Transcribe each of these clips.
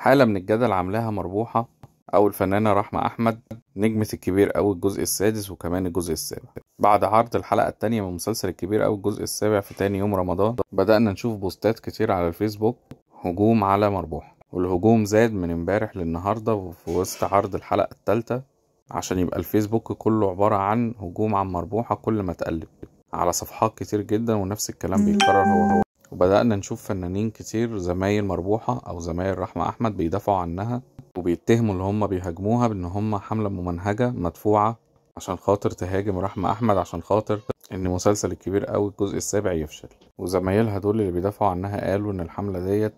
حالة من الجدل عاملاها مربوحة أو الفنانة رحمة أحمد نجمة الكبير أوي الجزء السادس وكمان الجزء السابع بعد عرض الحلقة التانية من مسلسل الكبير أوي الجزء السابع في تاني يوم رمضان بدأنا نشوف بوستات كتير على الفيسبوك هجوم على مربوحة والهجوم زاد من امبارح للنهاردة في وسط عرض الحلقة التالتة عشان يبقى الفيسبوك كله عبارة عن هجوم عن مربوحة كل ما تقلب على صفحات كتير جدا ونفس الكلام بيتكرر هو هو وبدأنا نشوف فنانين كتير زمايل مربوحة أو زمايل رحمة أحمد بيدافعوا عنها وبيتهموا اللي هم بيهاجموها بإن هم حملة ممنهجة مدفوعة عشان خاطر تهاجم رحمة أحمد عشان خاطر إن مسلسل الكبير أوي الجزء السابع يفشل وزمايلها دول اللي بيدافعوا عنها قالوا إن الحملة ديت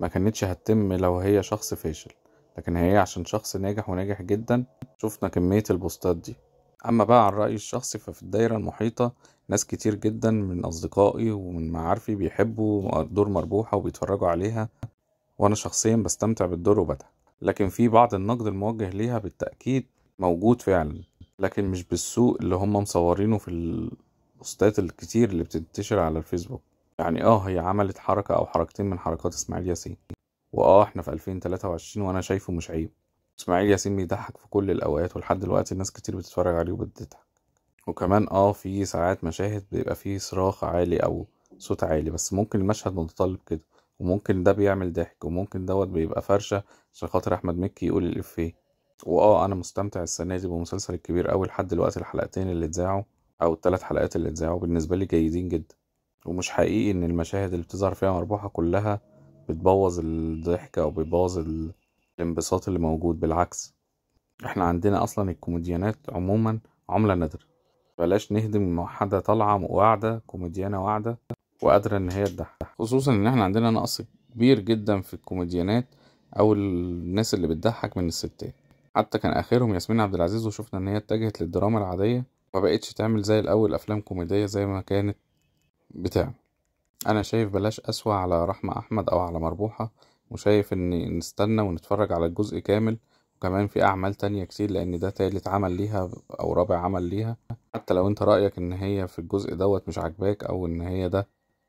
ما كانتش هتتم لو هي شخص فاشل لكن هي عشان شخص ناجح وناجح جدا شفنا كمية البوستات دي أما بقى عن رأيي الشخصي ففي الدايرة المحيطة ناس كتير جدا من أصدقائي ومن معارفي بيحبوا دور مربوحة وبيتفرجوا عليها وأنا شخصيا بستمتع بالدور وبضحك لكن في بعض النقد الموجه ليها بالتأكيد موجود فعلا لكن مش بالسوء اللي هم مصورينه في البوستات الكتير اللي بتنتشر على الفيسبوك يعني اه هي عملت حركة أو حركتين من حركات إسماعيل ياسين واه احنا في 2023 وأنا شايفه مش عيب اسماعيل ياسين بيضحك في كل الاوقات ولحد دلوقتي الناس كتير بتتفرج عليه وبتضحك وكمان اه في ساعات مشاهد بيبقى فيه صراخ عالي او صوت عالي بس ممكن المشهد متطلب كده وممكن ده بيعمل ضحك وممكن دوت بيبقى فرشه عشان خاطر احمد مكي يقول الافيه واه انا مستمتع السنه دي بمسلسل الكبير قوي لحد دلوقتي الحلقتين اللي اتذاعوا او الثلاث حلقات اللي اتذاعوا بالنسبه لي جيدين جدا ومش حقيقي ان المشاهد اللي بتظهر فيها مربوحه كلها بتبوظ الضحك او بتبوظ الانبساط اللي موجود بالعكس احنا عندنا اصلا الكوميديانات عموما عملة نادرة بلاش نهدم حدا طالعة واعدة كوميديانة واعدة وقادرة ان هي تضحك خصوصا ان احنا عندنا نقص كبير جدا في الكوميديانات او الناس اللي بتضحك من الستات حتى كان اخرهم ياسمين عبد العزيز وشفنا ان هي اتجهت للدراما العادية ما بقتش تعمل زي الاول افلام كوميدية زي ما كانت بتعمل انا شايف بلاش اسوى على رحمة احمد او على مربوحة وشايف ان نستنى ونتفرج على الجزء كامل وكمان في اعمال تانية كتير لان ده تالت عمل ليها او رابع عمل ليها حتى لو انت رايك ان هي في الجزء دوت مش عاجباك او ان هي ده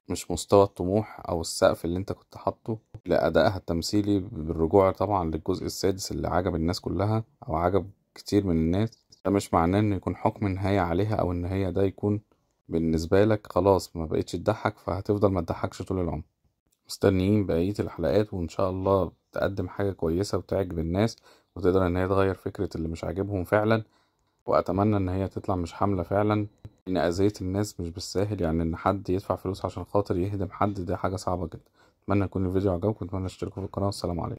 مش مستوى الطموح او السقف اللي انت كنت حاطه لادائها التمثيلي بالرجوع طبعا للجزء السادس اللي عجب الناس كلها او عجب كتير من الناس ده مش معناه ان يكون حكم نهاية عليها او ان هي ده يكون بالنسبة لك خلاص ما بقتش تضحك فهتفضل ما تضحكش طول العمر مستنيين بقية الحلقات وإن شاء الله تقدم حاجة كويسة وتعجب الناس وتقدر إن هي تغير فكرة اللي مش عاجبهم فعلا وأتمنى إن هي تطلع مش حملة فعلا إن أذية الناس مش بالساهل يعني إن حد يدفع فلوس عشان خاطر يهدم حد ده حاجة صعبة جدا أتمنى يكون الفيديو عجبكم وأتمنى تشتركوا في القناة والسلام عليكم